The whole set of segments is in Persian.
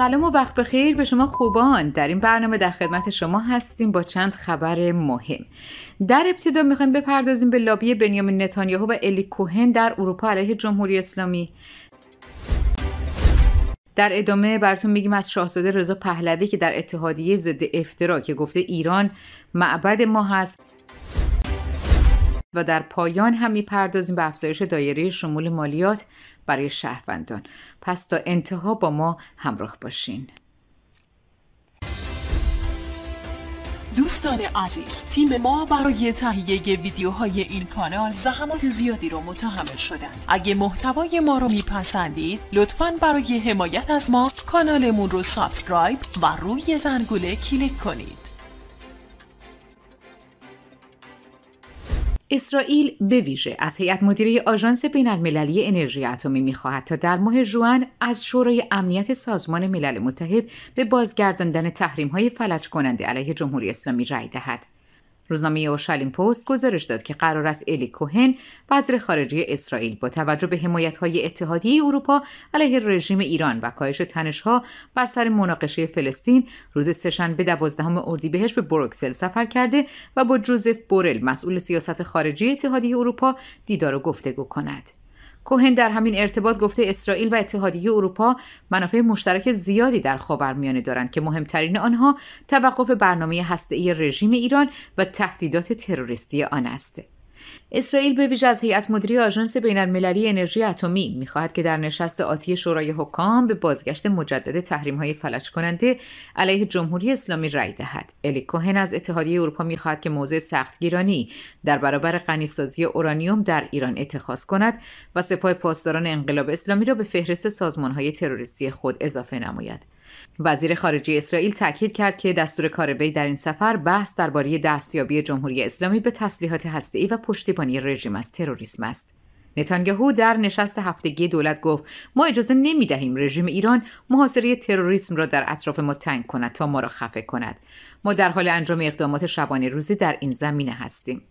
سلام و وقت بخیر به شما خوبان در این برنامه در خدمت شما هستیم با چند خبر مهم در ابتدا میخوایم بپردازیم به لابی بنیامین نتانیاهو و الی کوهن در اروپا علیه جمهوری اسلامی در ادامه براتون میگیم از شاهزاده رضا پهلوی که در اتحادیه ضد افترا که گفته ایران معبد ما هست و در پایان هم میپردازیم به افزایش دایره شمول مالیات برای شهروندان پس تا انتها با ما همراه باشین دوستان عزیز تیم ما برای تهیه ویدیوهای این کانال زحمات زیادی رو متحمل شدند اگه محتوای ما رو میپسندید لطفا برای حمایت از ما کانالمون رو سابسکرایب و روی زنگوله کلیک کنید اسرائیل به ویژه از هیئت مدیره آژانس بین‌المللی انرژی اتمی میخواهد تا در ماه ژوئن از شورای امنیت سازمان ملل متحد به بازگرداندن تحریم‌های فلج کننده علیه جمهوری اسلامی رأی دهد. روزنامه اورشلیم پست گزارش داد که قرار است الی کوهن وزیر خارجه اسرائیل با توجه به حمایت‌های اتحادیه اروپا علیه رژیم ایران و کاهش تنشها بر سر مناقشه فلسطین روز سهشنبه دوازدهم اردیبهشت به بروکسل سفر کرده و با جوزف بورل مسئول سیاست خارجی اتحادیه اروپا دیدار و گفتگو کند کوهن در همین ارتباط گفته اسرائیل و اتحادیه اروپا منافع مشترک زیادی در خاورمیانه دارند که مهمترین آنها توقف برنامه هسته‌ای رژیم ایران و تهدیدات تروریستی آن است. اسرائیل به ویژه از هیئت مدیری آژانس بینالمللی انرژی اتمی میخواهد که در نشست آتی شورای حکام به بازگشت مجدد تحریم های فلج کننده علیه جمهوری اسلامی رأی دهد. الی کوهن از اتحادیه اروپا میخواهد که موضع سختگیرانی در برابر غنیسازی اورانیوم در ایران اتخاذ کند و سپاه پاسداران انقلاب اسلامی را به فهرست های تروریستی خود اضافه نماید. وزیر خارجه اسرائیل تاکید کرد که دستور کار وی در این سفر بحث درباره دستیابی جمهوری اسلامی به تسلیحات هسته‌ای و پشتیبانی رژیم از تروریسم است. نتانیاهو در نشست هفتگی دولت گفت ما اجازه نمی دهیم رژیم ایران محاصره تروریسم را در اطراف ما تنگ کند تا ما را خفه کند ما در حال انجام اقدامات شبانه روزی در این زمینه هستیم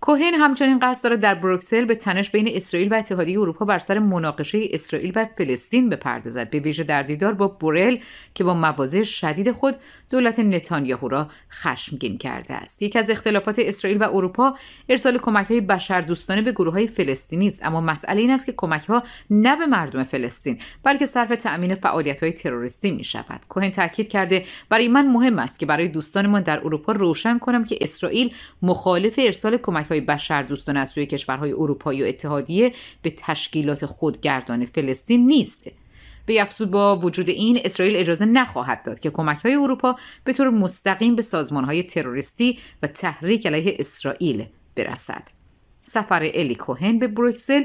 کوهن همچنین قصد دارد در بروکسل به تنش بین اسرائیل و اتحادیه اروپا بر سر مناقشه اسرائیل و فلسطین بپردازد به ویژه در دیدار با بورل که با مواضع شدید خود دولت نتانیاهو را خشمگین کرده است یکی از اختلافات اسرائیل و اروپا ارسال کمک های بشردوستانه به گروه های فلسطینی است اما مسئله این است که کمک ها نه به مردم فلسطین بلکه صرف تأمین فعالیت های تروریستی می شود کوهن تاکید کرده برای من مهم است که برای دوستانمان در اروپا روشن کنم که اسرائیل مخالف ارسال ارسال کمک های بشر دوستان از سوی کشورهای اروپایی و اتحادیه به تشکیلات خودگردان فلسطین نیست به افزود با وجود این اسرائیل اجازه نخواهد داد که کمک های اروپا به طور مستقیم به سازمان های تروریستی و تحریک علیه اسرائیل برسد سفر الی کوهن به بروکسل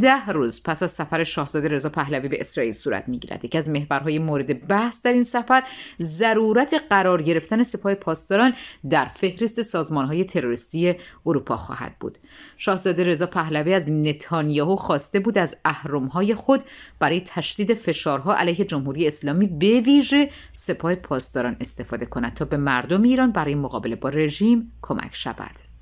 ده روز پس از سفر شاهزاده رضا پهلوی به اسرائیل صورت میگیرد یکی از محورهای مورد بحث در این سفر ضرورت قرار گرفتن سپاه پاسداران در فهرست سازمانهای تروریستی اروپا خواهد بود شاهزاده رضا پهلوی از نتانیاهو خواسته بود از اهرمهای خود برای تشدید فشارها علیه جمهوری اسلامی به ویژه سپاه پاسداران استفاده کند تا به مردم ایران برای مقابله با رژیم کمک شود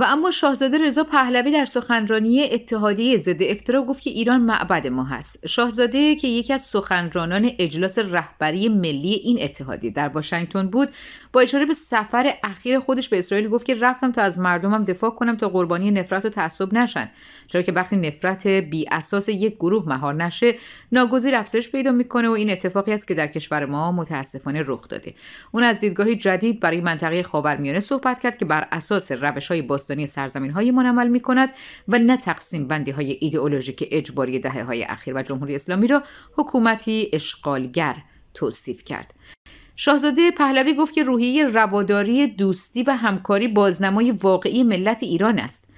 و اما شاهزاده رضا پهلوی در سخنرانی اتحادیه ضد افترا گفت که ایران معبد ما هست شاهزاده که یکی از سخنرانان اجلاس رهبری ملی این اتحادیه در واشنگتن بود با اشاره به سفر اخیر خودش به اسرائیل گفت که رفتم تا از مردمم دفاع کنم تا قربانی نفرت و تعصب نشن چرا که وقتی نفرت بی اساس یک گروه مهار نشه ناگزیر افزایش پیدا میکنه و این اتفاقی است که در کشور ما متاسفانه رخ داده اون از دیدگاهی جدید برای منطقه خاورمیانه صحبت کرد که بر اساس با باستانی سرزمین های عمل می کند و نه تقسیم بندی های ایدئولوژیک اجباری دهه های اخیر و جمهوری اسلامی را حکومتی اشغالگر توصیف کرد. شاهزاده پهلوی گفت که روحیه رواداری دوستی و همکاری بازنمای واقعی ملت ایران است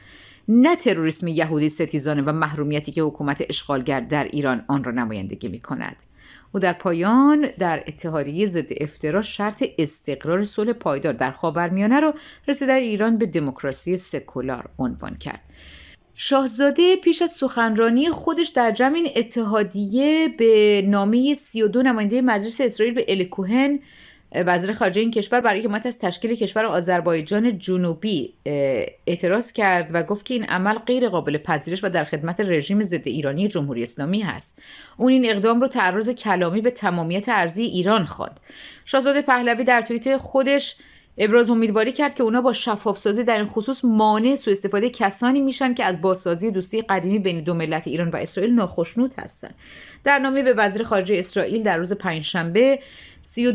نه تروریسم یهودی ستیزانه و محرومیتی که حکومت اشغالگر در ایران آن را نمایندگی می کند. و در پایان در اتحادیه ضد افترا شرط استقرار صلح پایدار در خاورمیانه را در ایران به دموکراسی سکولار عنوان کرد شاهزاده پیش از سخنرانی خودش در جمع این اتحادیه به نامه 32 نماینده مجلس اسرائیل به الکوهن وزیر خارجه این کشور برای حمایت از تشکیل کشور آذربایجان جنوبی اعتراض کرد و گفت که این عمل غیر قابل پذیرش و در خدمت رژیم ضد ایرانی جمهوری اسلامی هست اون این اقدام رو تعرض کلامی به تمامیت ارزی ایران خواند شاهزاده پهلوی در توییت خودش ابراز امیدواری کرد که اونا با شفافسازی در این خصوص مانع سوء استفاده کسانی میشن که از بازسازی دوستی قدیمی بین دو ملت ایران و اسرائیل ناخشنود هستند در نامه به وزیر خارجه اسرائیل در روز پنجشنبه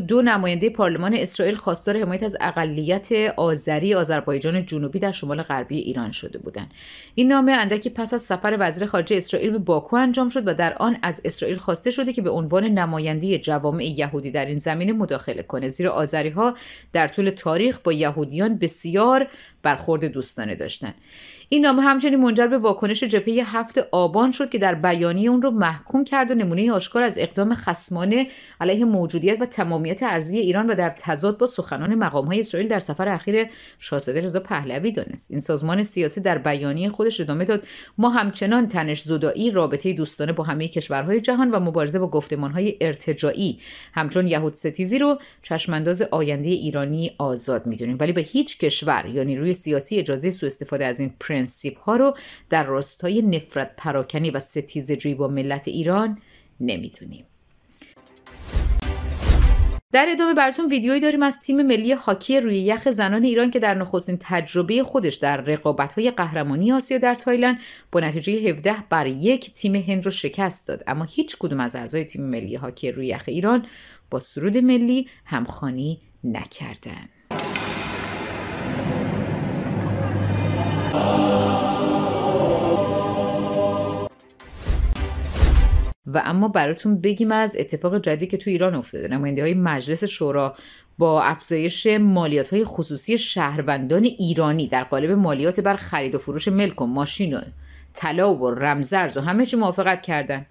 دو نماینده پارلمان اسرائیل خواستار حمایت از اقلیت آذری آذربایجان جنوبی در شمال غربی ایران شده بودند این نامه اندکی پس از سفر وزیر خارجه اسرائیل به باکو انجام شد و در آن از اسرائیل خواسته شده که به عنوان نماینده جوامع یهودی در این زمینه مداخله کنه زیرا آذری در طول تاریخ با یهودیان بسیار برخورد دوستانه داشتند این نامه همچنین منجر به واکنش جبهه هفت آبان شد که در بیانیه اون رو محکوم کرد و نمونه آشکار از اقدام خسمانه علیه موجودیت و تمامیت ارزی ایران و در تضاد با سخنان های اسرائیل در سفر اخیر شاهزاده رضا پهلوی دانست این سازمان سیاسی در بیانیه خودش ادامه داد ما همچنان تنش زدایی رابطه دوستانه با همه کشورهای جهان و مبارزه با گفتمانهای ارتجاعی همچون یهود ستیزی رو چشمانداز آینده ایرانی آزاد میدونیم ولی به هیچ کشور یا نیروی سیاسی اجازه سوء استفاده از این پرنسیپ ها رو در راستای نفرت پراکنی و جوی با ملت ایران نمیدونیم در ادامه براتون ویدیویی داریم از تیم ملی هاکی روی یخ زنان ایران که در نخستین تجربه خودش در رقابت‌های قهرمانی آسیا در تایلند با نتیجه 17 بر یک تیم هند رو شکست داد اما هیچ کدوم از اعضای تیم ملی هاکی روی یخ ایران با سرود ملی همخوانی نکردند. و اما براتون بگیم از اتفاق جدیدی که تو ایران افتاده نماینده های مجلس شورا با افزایش مالیات های خصوصی شهروندان ایرانی در قالب مالیات بر خرید و فروش ملک و ماشین و طلا و رمزرز و همه چی موافقت کردن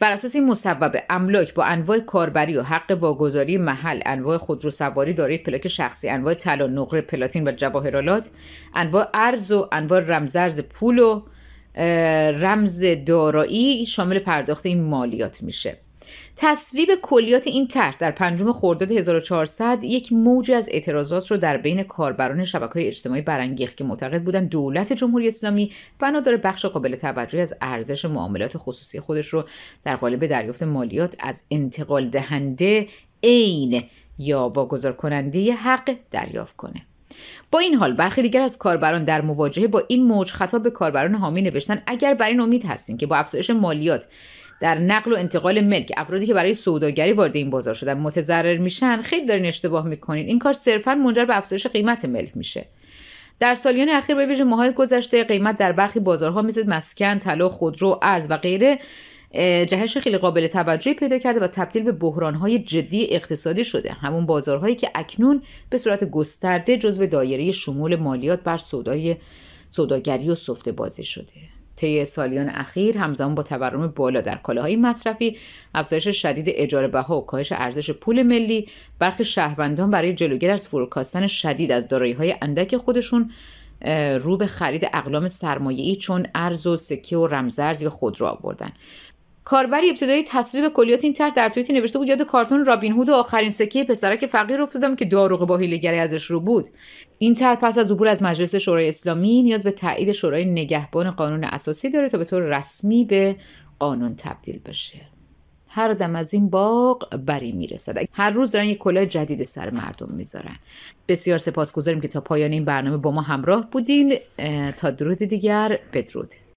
بر اساس این مصوبه املاک با انواع کاربری و حق واگذاری محل انواع خودروسواری دارای پلاک شخصی انواع طلا نقره پلاتین و جواهرالات انواع ارز و انواع رمزرز پول و رمز دارایی شامل پرداخت این مالیات میشه تصویب کلیات این طرح در پنجم خرداد 1400 یک موج از اعتراضات رو در بین کاربران شبکه اجتماعی برانگیخت که معتقد بودند دولت جمهوری اسلامی بنا داره بخش قابل توجهی از ارزش معاملات خصوصی خودش رو در قالب دریافت مالیات از انتقال دهنده عین یا واگذار کننده حق دریافت کنه با این حال برخی دیگر از کاربران در مواجهه با این موج خطاب به کاربران حامی نوشتن اگر بر این امید هستین که با افزایش مالیات در نقل و انتقال ملک افرادی که برای سوداگری وارد این بازار شدن متضرر میشن خیلی دارین اشتباه میکنین این کار صرفا منجر به افزایش قیمت ملک میشه در سالیان اخیر به ویژه ماهای گذشته قیمت در برخی بازارها مثل مسکن طلا خودرو ارز و غیره جهش خیلی قابل توجهی پیدا کرده و تبدیل به بحرانهای جدی اقتصادی شده همون بازارهایی که اکنون به صورت گسترده جزو دایره شمول مالیات بر سودای سوداگری و سفته بازی شده طی سالیان اخیر همزمان با تورم بالا در کالاهای مصرفی افزایش شدید اجاره بها و کاهش ارزش پول ملی برخی شهروندان برای جلوگیری از فروکاستن شدید از دارایی‌های اندک خودشون رو به خرید اقلام سرمایه‌ای چون ارز و سکه و رمزارز یا را آوردن کاربری ابتدایی تصویب کلیات این طرح در توییت نوشته بود یاد کارتون رابین هود و آخرین سکه پسرک فقیر افتادم که داروغ با هیلگری ازش رو بود این طرح پس از عبور از مجلس شورای اسلامی نیاز به تایید شورای نگهبان قانون اساسی داره تا به طور رسمی به قانون تبدیل بشه هر دم از این باغ بری میرسد هر روز دارن یک کلاه جدید سر مردم میذارن بسیار سپاسگزاریم که تا پایان این برنامه با ما همراه بودین تا درود دیگر بدرود